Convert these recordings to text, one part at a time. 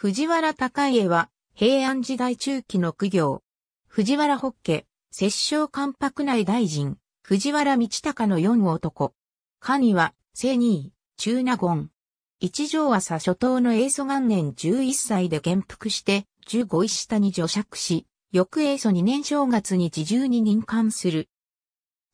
藤原高家は平安時代中期の苦行。藤原北家、摂政関白内大臣、藤原道隆の四男。下には、正二位、中納言。一条朝初頭の英祖元年11歳で元服して、15位下に女爵し、翌英祖2年正月に自重に任官する。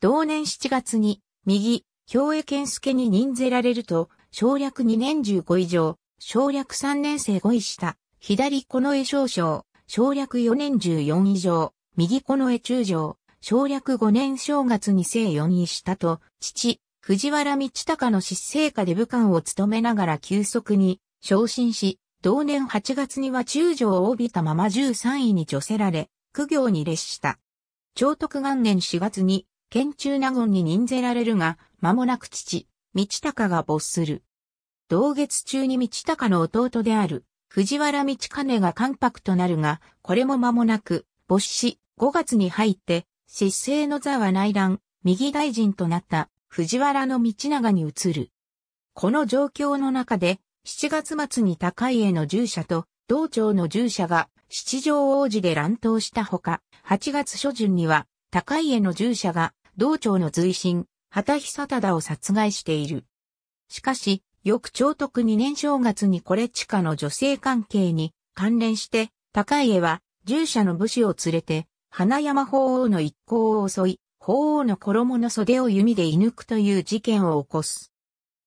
同年7月に、右、兵衛健介に任ぜられると、省略2年15以上、省略3年生5位下、左この絵少将、省略4年14以上、右この絵中将、省略5年正月に生4位下と、父、藤原道隆の失政下で武官を務めながら急速に昇進し、同年8月には中将を帯びたまま13位に除せられ、苦行に列した。長徳元年4月に、県中納言に任ぜられるが、間もなく父、道隆が没する。同月中に道隆の弟である藤原道金が関白となるが、これも間もなく、没死、5月に入って、失政の座は内乱、右大臣となった藤原道長に移る。この状況の中で、7月末に高家の従者と道庁の従者が七条王子で乱闘したほか、8月初旬には高家の従者が道庁の随身、畑久忠を殺害している。しかし、翌長徳2年正月にこれ地下の女性関係に関連して、高家は従者の武士を連れて、花山法王の一行を襲い、法王の衣の袖を弓で射抜くという事件を起こす。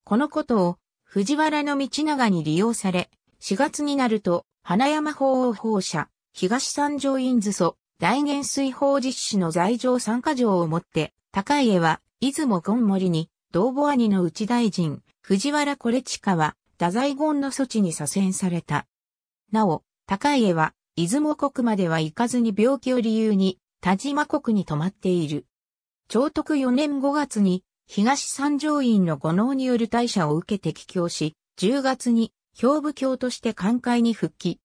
このことを藤原道長に利用され、4月になると、花山法王法社、東三条院図祖、大元水法実施の在場参加状をもって、高家は、出雲権森に、道母兄の内大臣、藤原コレチカは、太宰権の措置に左遷された。なお、高家は、出雲国までは行かずに病気を理由に、田島国に泊まっている。長徳4年5月に、東三条院の五能による大社を受けて帰郷し、10月に、兵部教として寛会に復帰。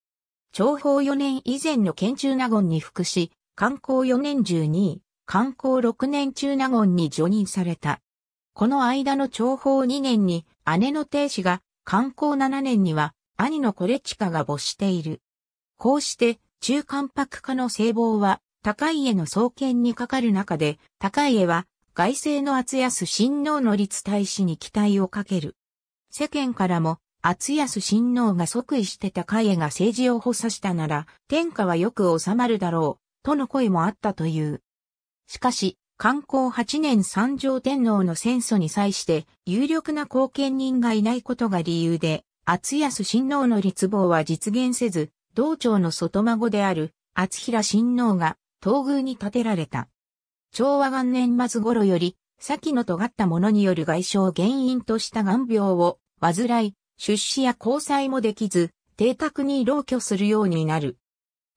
長宝4年以前の県中納言に復し、観光4年12位、観光6年中納言に除任された。この間の長宝2年に、姉の亭子が、観光7年には、兄のコレチカが没している。こうして、中間白化の聖望は、高家の創建にかかる中で、高家は、外政の厚安親王の立大使に期待をかける。世間からも、厚安親王が即位して高家が政治を補佐したなら、天下はよく収まるだろう、との声もあったという。しかし、観光8年三条天皇の戦祖に際して有力な貢献人がいないことが理由で、厚安親王の立望は実現せず、道長の外孫である厚平親王が東宮に建てられた。昭和元年末頃より、先の尖ったものによる外傷を原因とした眼病を患い、出資や交際もできず、邸宅に老居するようになる。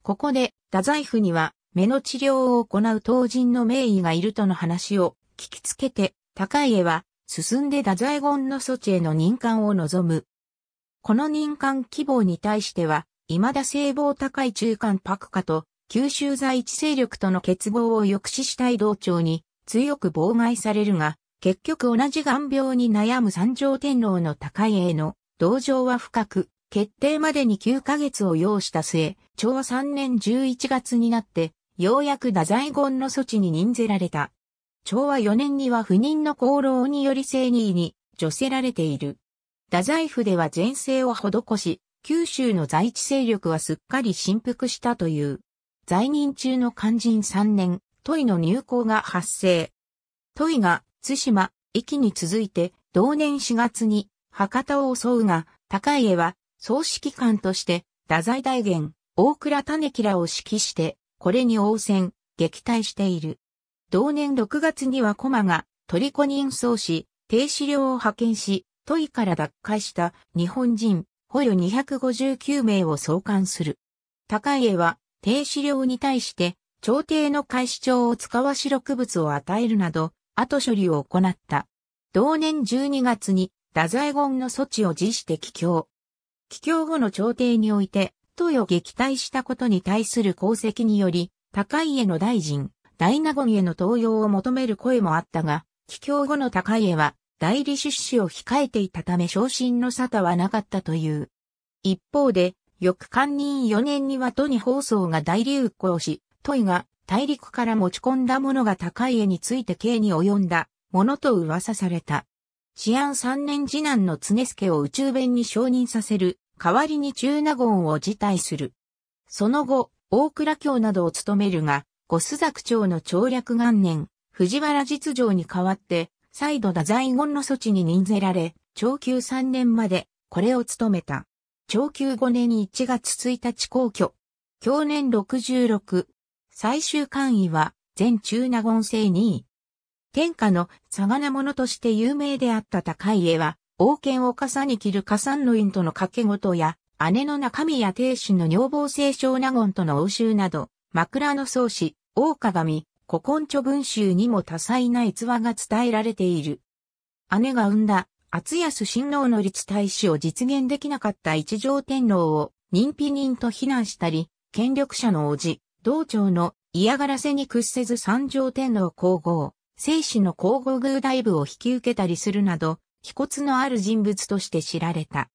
ここで、太宰府には、目の治療を行う当人の名医がいるとの話を聞きつけて、高家は進んで太宰権の措置への任官を望む。この任官希望に対しては、未だ聖望高い中間白化と九州在地勢力との欠乏を抑止したい同調に強く妨害されるが、結局同じ眼病に悩む三条天皇の高家への同情は深く、決定までに9ヶ月を要した末、昭和3年11月になってようやく太宰権の措置に任ぜられた。昭和4年には不妊の功労により生理に除せられている。太宰府では前世を施し、九州の在地勢力はすっかり振幅したという。在任中の肝心3年、トイの入港が発生。トイが津島、駅に続いて同年4月に博多を襲うが、高家は総指揮官として太宰大元、大倉種木らを指揮してこれに応戦、撃退している。同年6月には駒がトリコに運送し、低資料を派遣し、トイから脱会した日本人、捕虜259名を送還する。高家は低資料に対して朝廷の開始帳を使わし録物を与えるなど、後処理を行った。同年12月に、太宰言の措置を辞して帰郷。帰郷後の朝廷において、トイを撃退したことに対する功績により、高家の大臣、大納言への登用を求める声もあったが、帰郷後の高家は、代理出資を控えていたため昇進の沙汰はなかったという。一方で、翌官任4年には都に放送が大流行し、都医が大陸から持ち込んだものが高家について刑に及んだものと噂された。治安3年次男の常助を宇宙弁に承認させる代わりに中納言を辞退する。その後、大倉卿などを務めるが、五須作長の調略元年、藤原実情に代わって、再度太宰言の措置に任せられ、長久三年まで、これを務めた。長久五年に1月1日皇居。去年66。最終官位は、全中納言制2位。天下のさがなものとして有名であった高家は、王権を傘に着る加算の院との掛け事や、姉の中身や亭主の女房清少納言との応酬など、枕草子、大鏡、古今著文集にも多彩な逸話が伝えられている。姉が生んだ、厚安親王の立大使を実現できなかった一条天皇を、任否人と非難したり、権力者の叔父、道長の嫌がらせに屈せず三条天皇皇后、生死の皇后宮大部を引き受けたりするなど、気骨のある人物として知られた。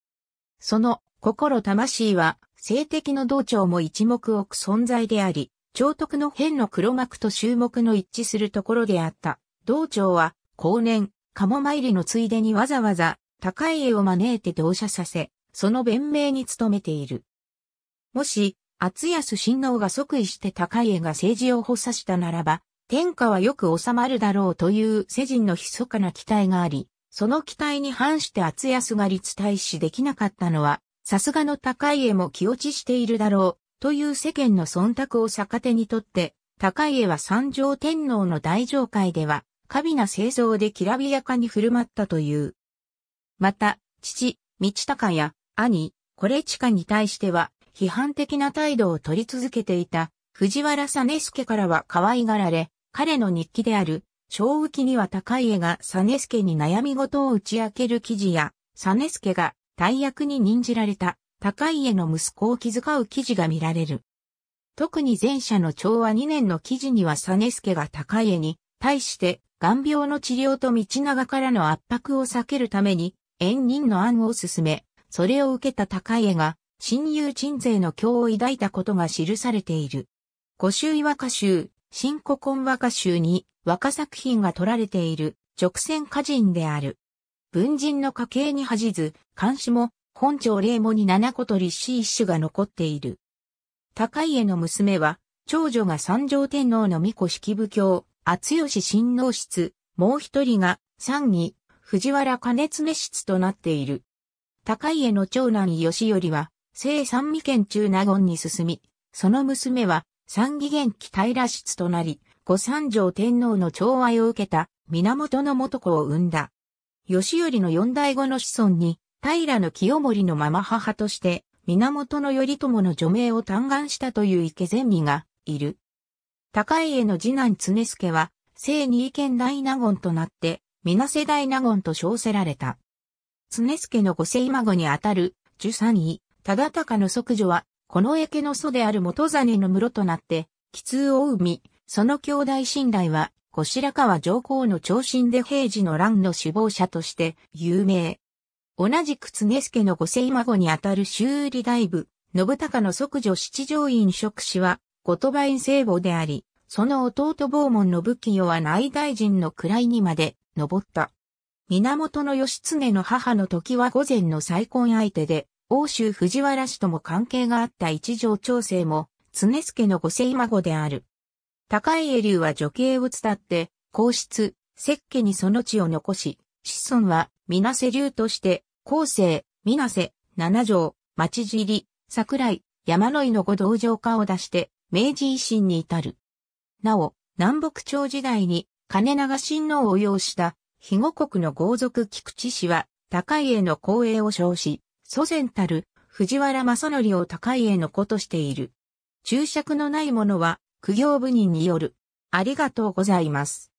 その心魂は性的の道長も一目置く存在であり、長徳の変の黒幕と終目の一致するところであった。道長は、後年、鴨参りのついでにわざわざ、高家を招いて同社させ、その弁明に努めている。もし、厚安親王が即位して高家が政治を発作したならば、天下はよく収まるだろうという世人の密かな期待があり、その期待に反して厚安が立退しできなかったのは、さすがの高家も気落ちしているだろう、という世間の忖度を逆手にとって、高家は三条天皇の大上会では、過美な製造できらびやかに振る舞ったという。また、父、道隆や兄、これちかに対しては、批判的な態度を取り続けていた藤原実助からは可愛がられ、彼の日記である正浮きには高家が実助に悩み事を打ち明ける記事や、実助が大役に任じられた高家の息子を気遣う記事が見られる。特に前者の昭和2年の記事には実助が高家に対して眼病の治療と道長からの圧迫を避けるために縁人の案を進め、それを受けた高家が親友鎮西の教を抱いたことが記されている。古衆岩歌集、新古今和歌集に和歌作品が取られている直線歌人である。文人の家系に恥じず、漢詩も本朝霊母に七個と立志一種が残っている。高家の娘は、長女が三条天皇の御子式部教、厚吉親王室、もう一人が、三義、藤原兼常室となっている。高家の長男義頼は、聖三味県中納言に進み、その娘は、三義元気平室となり、五三条天皇の寵愛を受けた源の元子を生んだ。吉頼の四代後の子孫に、平清盛のまま母として、源頼朝の除名を嘆願したという池前美がいる。高家の次男常助は、聖二意見大納言となって、皆世代納言と称せられた。常助の五世孫にあたる、十三位、忠敬の即女は、この池の祖である元ネの室となって、奇通を生み、その兄弟信頼は、後白河上皇の長身で平治の乱の首謀者として有名。同じく常助の五世孫にあたる修理大部、信孝の即女七条院職氏は、後鳥羽院聖母であり、その弟坊門の武器は内大臣の位にまで上った。源義経の母の時は午前の再婚相手で、欧州藤原氏とも関係があった一条調整も、常助の御世孫である。高江流は女系を伝って、皇室、石家にその地を残し、子孫は、水瀬流として、後世、水瀬、七条、町尻、桜井、山野井の五道場化を出して、明治維新に至る。なお、南北朝時代に、金長親王を擁した、肥後国の豪族菊池氏は、高家の光栄を称し、祖先たる藤原正則を高家の子としている。注釈のないものは、苦行部人による。ありがとうございます。